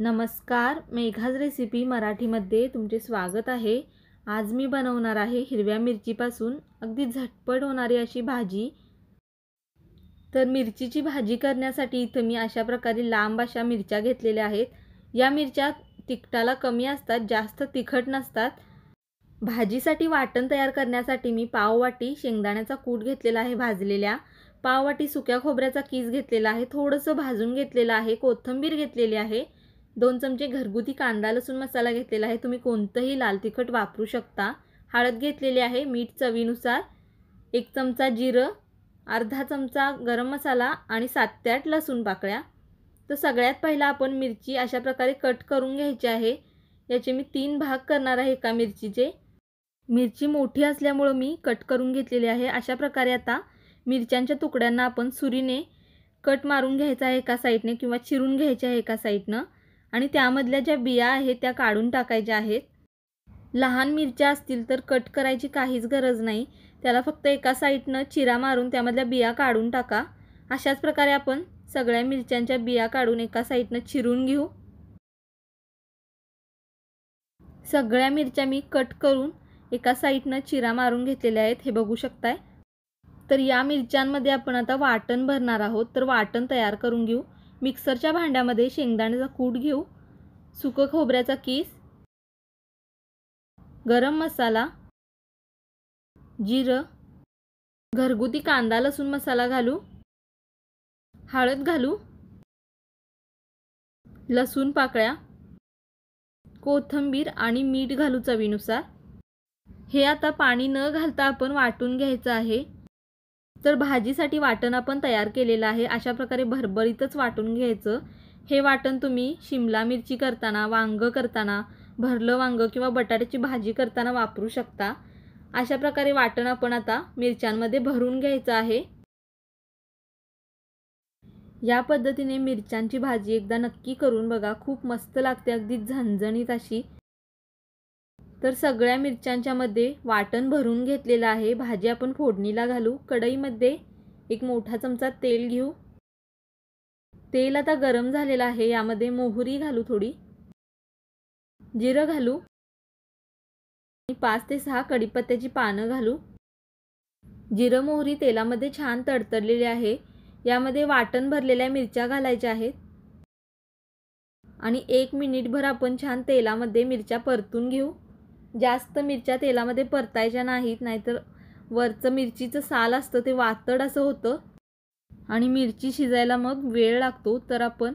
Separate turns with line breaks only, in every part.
नमस्कार मेघाज रेसिपी मराठीमध्ये तुमचे स्वागत आहे आज मी बनवणार आहे हिरव्या मिरचीपासून अगदी झटपट होणारी अशी भाजी तर मिरचीची भाजी करण्यासाठी इथं मी अशा प्रकारे लांब अशा मिरच्या घेतलेल्या आहेत या मिरच्या तिखटाला कमी असतात जास्त तिखट नसतात भाजीसाठी वाटण तयार करण्यासाठी मी पाववाटी शेंगदाण्याचा कूट घेतलेला आहे भाजलेल्या पाववाटी सुक्या खोबऱ्याचा कीस घेतलेला आहे थोडंसं भाजून घेतलेलं आहे कोथंबीर घेतलेली आहे दोन चमचे घरगुती कांदा लसूण मसाला घेतलेला आहे तुम्ही कोणतंही लाल तिखट वापरू शकता हळद घेतलेली आहे मीठ चवीनुसार एक चमचा जिरं अर्धा चमचा गरम मसाला आणि सात ते आठ लसूण पाकळ्या तर सगळ्यात पहिला आपण मिरची अशा प्रकारे कट करून घ्यायची आहे याचे मी तीन भाग करणार आहे एका मिरचीचे मिरची मोठी असल्यामुळं मी कट करून घेतलेली आहे अशा प्रकारे आता मिरच्यांच्या तुकड्यांना आपण सुरीने कट मारून घ्यायचा आहे एका साईडने किंवा चिरून घ्यायचे आहे एका साईडनं आणि त्यामधल्या ज्या बिया आहेत त्या काढून टाकायच्या आहेत लहान मिरच्या असतील तर कट करायची काहीच गरज नाही त्याला फक्त एका साईडनं चिरा मारून त्यामधल्या बिया काढून टाका अशाच प्रकारे आपण सगळ्या मिरच्यांच्या बिया काढून एका साईडनं चिरून घेऊ सगळ्या मिरच्या मी कट करून एका साईडनं चिरा मारून घेतलेल्या आहेत हे बघू शकताय तर या मिरच्यांमध्ये आपण आता वाटण भरणार आहोत तर वाटण तयार करून घेऊ मिक्सरच्या भांड्यामध्ये शेंगदाण्याचा कूट घेऊ सुकं खोबऱ्याचा कीस, गरम मसाला जिरं घरगुती कांदा लसूण मसाला घालू हळद घालू लसूण पाकळ्या कोथंबीर आणि मीठ घालू चवीनुसार हे आता पाणी न घालता आपण वाटून घ्यायचं आहे तर भाजीसाठी वाटण आपण तयार केलेलं आहे अशा प्रकारे भरभरीतच वाटून घ्यायचं हे वाटण तुम्ही शिमला मिरची करताना वांग करताना भरलं वांग किंवा बटाट्याची भाजी करताना वापरू शकता अशा प्रकारे वाटण आपण आता मिरच्यांमध्ये भरून घ्यायचं आहे या पद्धतीने मिरच्यांची भाजी एकदा नक्की करून बघा खूप मस्त लागते अगदी झणझणीत अशी तर सगळ्या मिरच्यांच्यामध्ये वाटण भरून घेतलेलं आहे भाजी आपण फोडणीला घालू कढईमध्ये एक मोठा चमचा तेल घेऊ तेल आता गरम झालेलं आहे यामध्ये मोहरी घालू थोडी जिरं घालू आणि पाच ते सहा कडीपत्त्याची पानं घालू जिरं मोहरी तेलामध्ये छान तडतडलेली आहे यामध्ये वाटण भरलेल्या मिरच्या घालायच्या आहेत आणि एक मिनिटभर आपण छान तेलामध्ये मिरच्या परतून घेऊ जास्त मिरच्या तेलामध्ये परतायच्या नाहीत नाहीतर वरचं मिरचीचं साल असतं ते वातड असं होतं आणि मिरची शिजायला मग वेळ लागतो तर आपण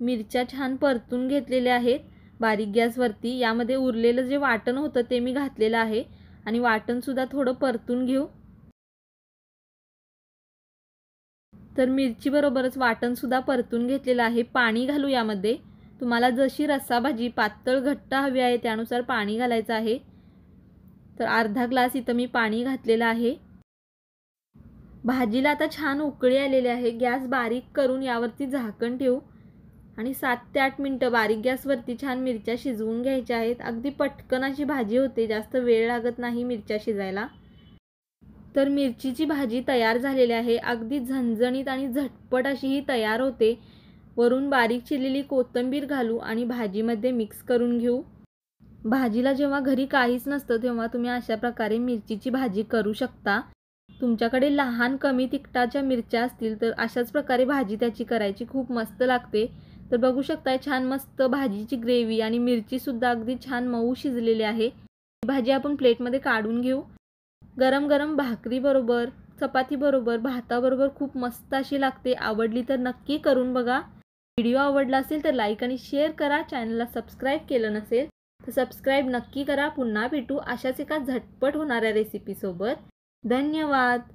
मिरच्या छान परतून घेतलेल्या आहेत बारीक गॅसवरती यामध्ये उरलेलं जे वाटण होतं ते मी घातलेलं आहे आणि वाटणसुद्धा थोडं परतून घेऊ तर मिरचीबरोबरच वाटणसुद्धा परतून घेतलेलं आहे पाणी घालू यामध्ये तुम्हाला जशी भाजी पातळ घट्ट हवी आहे त्यानुसार पाणी घालायचं आहे तर अर्धा ग्लास इथं मी पाणी घातलेलं आहे भाजीला आता छान उकळी आलेली आहे गॅस बारीक करून यावरती झाकण ठेवू आणि सात ते आठ मिनटं बारीक गॅसवरती छान मिरच्या शिजवून घ्यायच्या आहेत अगदी पटकन अशी भाजी होते जास्त वेळ लागत नाही मिरच्या शिजायला तर मिरचीची भाजी तयार झालेली आहे अगदी झणझणीत आणि झटपट अशी ही तयार होते वरून बारीक चिरलेली कोथिंबीर घालू आणि भाजीमध्ये मिक्स करून घेऊ भाजीला जेव्हा घरी काहीच नसतं तेव्हा तुम्ही अशा प्रकारे मिरचीची भाजी करू शकता तुमच्याकडे लहान कमी तिखटाच्या मिरच्या असतील तर अशाच प्रकारे भाजी त्याची करायची खूप मस्त लागते तर बघू शकताय छान मस्त भाजीची ग्रेव्ही आणि मिरचीसुद्धा अगदी छान मऊ शिजलेली आहे ही भाजी आपण प्लेटमध्ये काढून घेऊ गरम गरम भाकरी बरोबर चपातीबरोबर भाताबरोबर खूप मस्त अशी लागते आवडली तर नक्की करून बघा व्हिडिओ आवडला असेल तर लाईक आणि शेअर करा चॅनलला सबस्क्राईब केलं नसेल तर सबस्क्राईब नक्की करा पुन्हा भेटू अशाच एका झटपट होणाऱ्या रेसिपीसोबत धन्यवाद